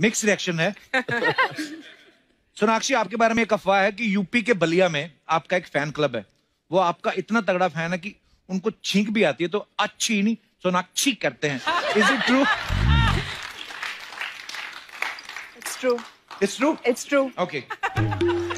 mix reaction है सोनाक्षी आपके बारे में एक अफवाह है कि यूपी के बलिया में आपका एक फैन क्लब है वो आपका इतना तगड़ा फैन है कि उनको छींक भी आती है तो अच्छी नहीं सोनाक्षी करते हैं is it true it's true it's true it's true okay